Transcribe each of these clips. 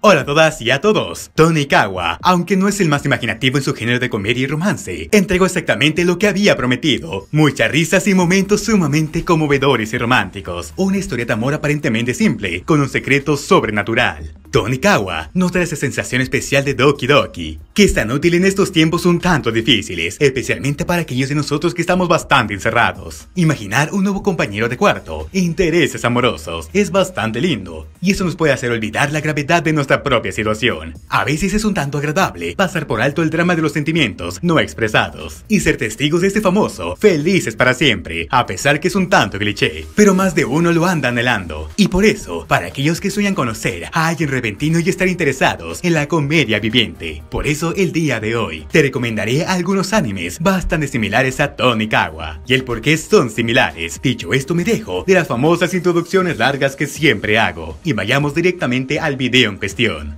Hola a todas y a todos, Tony Kawa, aunque no es el más imaginativo en su género de comedia y romance, entregó exactamente lo que había prometido, muchas risas y momentos sumamente conmovedores y románticos, una historia de amor aparentemente simple, con un secreto sobrenatural. Tonikawa nos da esa sensación especial de Doki Doki, que es tan útil en estos tiempos un tanto difíciles, especialmente para aquellos de nosotros que estamos bastante encerrados. Imaginar un nuevo compañero de cuarto, e intereses amorosos, es bastante lindo, y eso nos puede hacer olvidar la gravedad de nuestra propia situación. A veces es un tanto agradable pasar por alto el drama de los sentimientos no expresados, y ser testigos de este famoso, felices para siempre, a pesar que es un tanto cliché, pero más de uno lo anda anhelando, y por eso, para aquellos que sueñan conocer a alguien repentino y estar interesados en la comedia viviente. Por eso el día de hoy te recomendaré algunos animes bastante similares a Tonikawa y el por qué son similares. Dicho esto me dejo de las famosas introducciones largas que siempre hago y vayamos directamente al video en cuestión.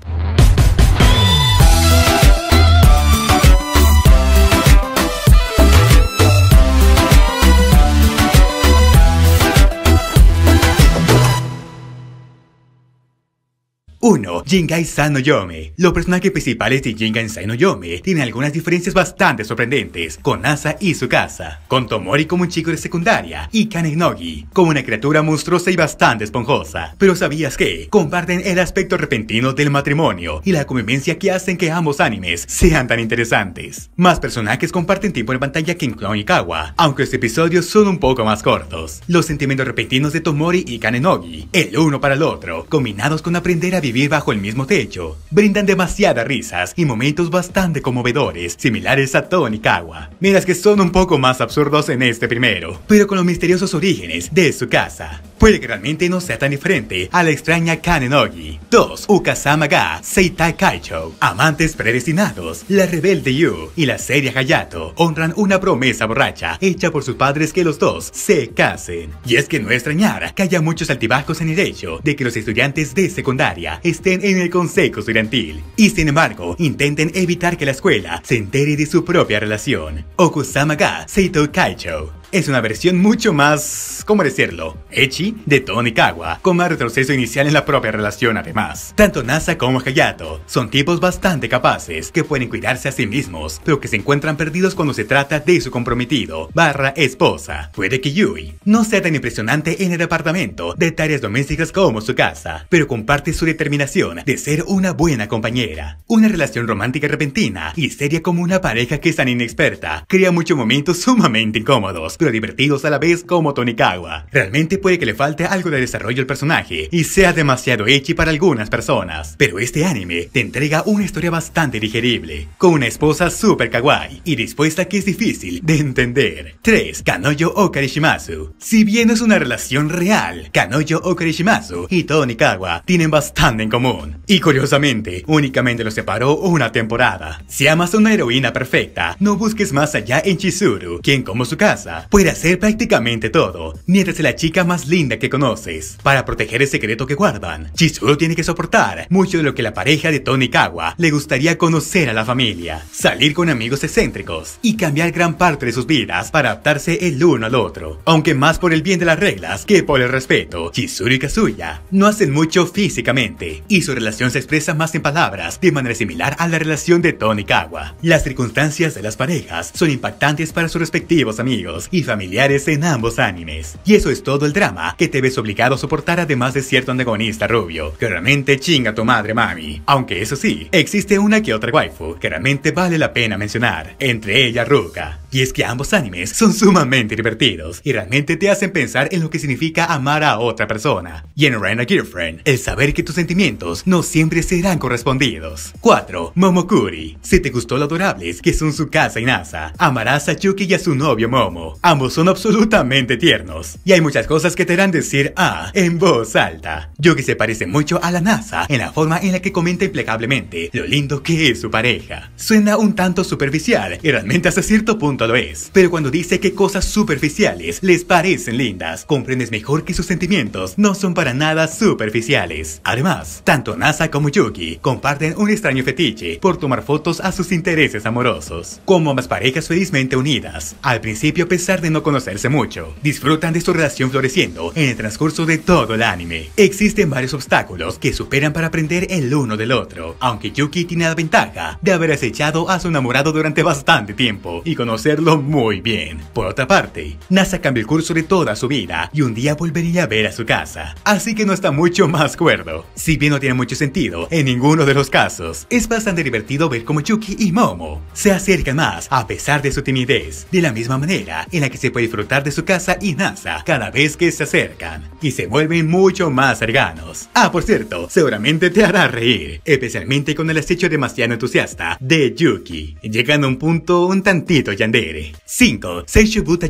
1. Jingai San no Yome. Los personajes principales de Jingai San no Yome tienen algunas diferencias bastante sorprendentes con Asa y su casa, con Tomori como un chico de secundaria y Kanenogi como una criatura monstruosa y bastante esponjosa. Pero ¿sabías que comparten el aspecto repentino del matrimonio y la convivencia que hacen que ambos animes sean tan interesantes? Más personajes comparten tiempo en pantalla que en Clone y Kawa, aunque estos episodios son un poco más cortos. Los sentimientos repentinos de Tomori y Kanenogi, el uno para el otro, combinados con aprender a vivir vivir bajo el mismo techo, brindan demasiadas risas y momentos bastante conmovedores, similares a Tony Kawa mientras que son un poco más absurdos en este primero, pero con los misteriosos orígenes de su casa puede que realmente no sea tan diferente a la extraña Kanenogi. 2. Ukasama ga Seitai Kaicho. Amantes predestinados, la rebelde Yu y la seria Hayato honran una promesa borracha hecha por sus padres que los dos se casen. Y es que no es extrañar que haya muchos altibajos en el hecho de que los estudiantes de secundaria estén en el consejo estudiantil y sin embargo intenten evitar que la escuela se entere de su propia relación. Okusama ga Seito Kaicho es una versión mucho más, ¿cómo decirlo?, echi de Tonikawa, con más retroceso inicial en la propia relación además. Tanto Nasa como Hayato son tipos bastante capaces, que pueden cuidarse a sí mismos, pero que se encuentran perdidos cuando se trata de su comprometido, barra esposa. Puede que Yui no sea tan impresionante en el departamento de tareas domésticas como su casa, pero comparte su determinación de ser una buena compañera. Una relación romántica repentina y seria como una pareja que es tan inexperta, crea muchos momentos sumamente incómodos pero divertidos a la vez como Tonikawa. Realmente puede que le falte algo de desarrollo al personaje y sea demasiado echi para algunas personas, pero este anime te entrega una historia bastante digerible, con una esposa super kawaii y dispuesta que es difícil de entender. 3. Kanoyo Okarishimasu. Si bien es una relación real, Kanoyo Okarishimasu y Tonikawa tienen bastante en común, y curiosamente, únicamente los separó una temporada. Si amas una heroína perfecta, no busques más allá en Chizuru, quien como su casa, puede hacer prácticamente todo, mientras este es la chica más linda que conoces. Para proteger el secreto que guardan, Chizuru tiene que soportar mucho de lo que la pareja de Tony Kawa le gustaría conocer a la familia, salir con amigos excéntricos y cambiar gran parte de sus vidas para adaptarse el uno al otro, aunque más por el bien de las reglas que por el respeto. Chizuru y Kazuya no hacen mucho físicamente y su relación se expresa más en palabras de manera similar a la relación de Tony Kawa. Las circunstancias de las parejas son impactantes para sus respectivos amigos y familiares en ambos animes. Y eso es todo el drama que te ves obligado a soportar además de cierto antagonista rubio, que realmente chinga tu madre mami. Aunque eso sí, existe una que otra waifu que realmente vale la pena mencionar, entre ellas Ruka. Y es que ambos animes son sumamente divertidos y realmente te hacen pensar en lo que significa amar a otra persona. Y en Rena Girlfriend, el saber que tus sentimientos no siempre serán correspondidos. 4. Momokuri. Si te gustó lo adorables que son su casa y Nasa, amarás a Yuki y a su novio Momo. Ambos son absolutamente tiernos. Y hay muchas cosas que te harán decir ah en voz alta. Yuki se parece mucho a la NASA en la forma en la que comenta implacablemente lo lindo que es su pareja. Suena un tanto superficial y realmente hasta cierto punto lo es, pero cuando dice que cosas superficiales les parecen lindas, comprendes mejor que sus sentimientos no son para nada superficiales. Además, tanto NASA como Yuki comparten un extraño fetiche por tomar fotos a sus intereses amorosos. Como ambas parejas felizmente unidas, al principio a pesar de no conocerse mucho, disfrutan de su relación floreciendo en el transcurso de todo el anime. Existen varios obstáculos que superan para aprender el uno del otro, aunque Yuki tiene la ventaja de haber acechado a su enamorado durante bastante tiempo y conocer lo muy bien. Por otra parte, NASA cambia el curso de toda su vida y un día volvería a ver a su casa, así que no está mucho más cuerdo. Si bien no tiene mucho sentido en ninguno de los casos, es bastante divertido ver cómo Yuki y Momo se acercan más a pesar de su timidez, de la misma manera en la que se puede disfrutar de su casa y NASA cada vez que se acercan y se vuelven mucho más cercanos. Ah, por cierto, seguramente te hará reír, especialmente con el acecho demasiado entusiasta de Yuki, llegando a un punto un tantito yandere 5. Seishu Buta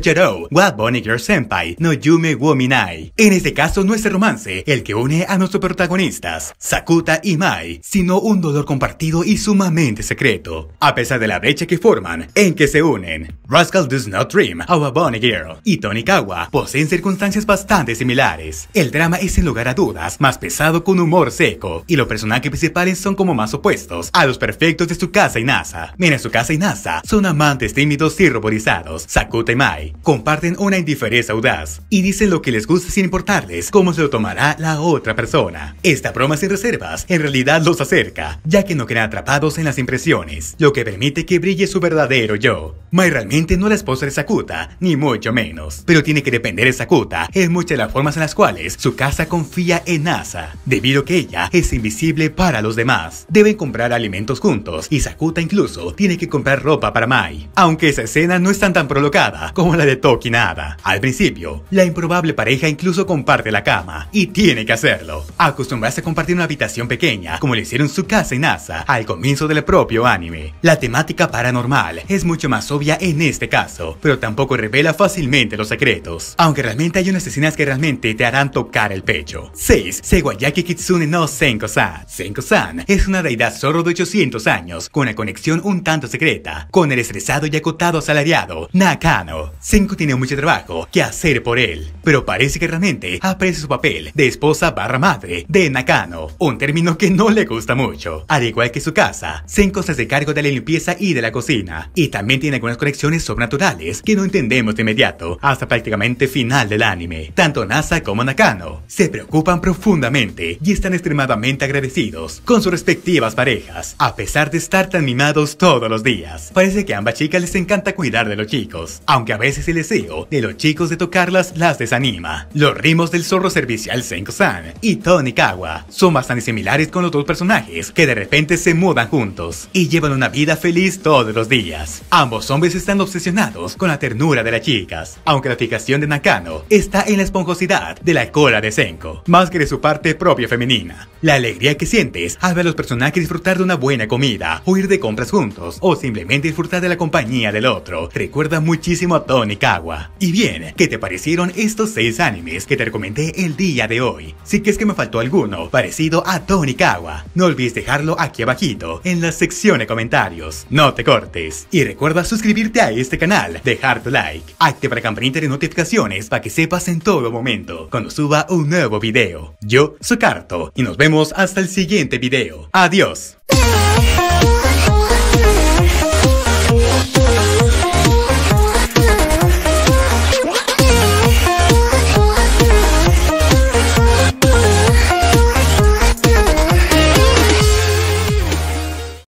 wa Girl Senpai no Yume Wominai. En este caso no es el romance el que une a nuestros protagonistas, Sakuta y Mai, sino un dolor compartido y sumamente secreto, a pesar de la brecha que forman en que se unen. Rascal Does Not Dream, Our Bonnie Girl y Tonikawa poseen circunstancias bastante similares. El drama es sin lugar a dudas más pesado con humor seco y los personajes principales son como más opuestos a los perfectos de su casa y Nasa. Mira, su casa y Nasa son amantes tímidos y roborizados, Sakuta y Mai comparten una indiferencia audaz y dicen lo que les gusta sin importarles cómo se lo tomará la otra persona. Esta broma sin reservas en realidad los acerca, ya que no quedan atrapados en las impresiones, lo que permite que brille su verdadero yo. Mai realmente no la esposa de Sakuta, ni mucho menos. Pero tiene que depender de Sakuta en muchas de las formas en las cuales su casa confía en Asa, debido a que ella es invisible para los demás. Deben comprar alimentos juntos y Sakuta incluso tiene que comprar ropa para Mai. Aunque esa escena no es tan tan provocada como la de Toki nada. Al principio, la improbable pareja incluso comparte la cama y tiene que hacerlo. Acostumbrarse a compartir una habitación pequeña como le hicieron su casa en NASA al comienzo del propio anime. La temática paranormal es mucho más sobre en este caso, pero tampoco revela fácilmente los secretos, aunque realmente hay unas escenas que realmente te harán tocar el pecho. 6. Seguayaki Kitsune no Senko-san. Senko-san es una deidad zorro de 800 años, con una conexión un tanto secreta, con el estresado y acotado asalariado, Nakano. Senko tiene mucho trabajo que hacer por él, pero parece que realmente aprecia su papel de esposa barra madre de Nakano, un término que no le gusta mucho. Al igual que su casa, Senko se hace cargo de la limpieza y de la cocina, y también tiene algunas conexiones sobrenaturales que no entendemos de inmediato hasta prácticamente final del anime. Tanto Nasa como Nakano se preocupan profundamente y están extremadamente agradecidos con sus respectivas parejas, a pesar de estar tan mimados todos los días. Parece que a ambas chicas les encanta cuidar de los chicos, aunque a veces el deseo de los chicos de tocarlas las desanima. Los ritmos del zorro servicial Senko-san y Tonikawa son bastante similares con los dos personajes que de repente se mudan juntos y llevan una vida feliz todos los días. Ambos son están obsesionados con la ternura de las chicas, aunque la fijación de Nakano está en la esponjosidad de la cola de Senko, más que de su parte propia femenina. La alegría que sientes al ver a los personajes disfrutar de una buena comida, o ir de compras juntos, o simplemente disfrutar de la compañía del otro, recuerda muchísimo a Tony Kawa. Y bien, ¿qué te parecieron estos seis animes que te recomendé el día de hoy? Si crees que me faltó alguno parecido a Tony Kawa, no olvides dejarlo aquí abajito, en la sección de comentarios. No te cortes. Y recuerda suscribirte suscribirte a este canal, dejar tu like, activar la campanita de notificaciones para que sepas en todo momento cuando suba un nuevo video. Yo soy Carto y nos vemos hasta el siguiente video. Adiós.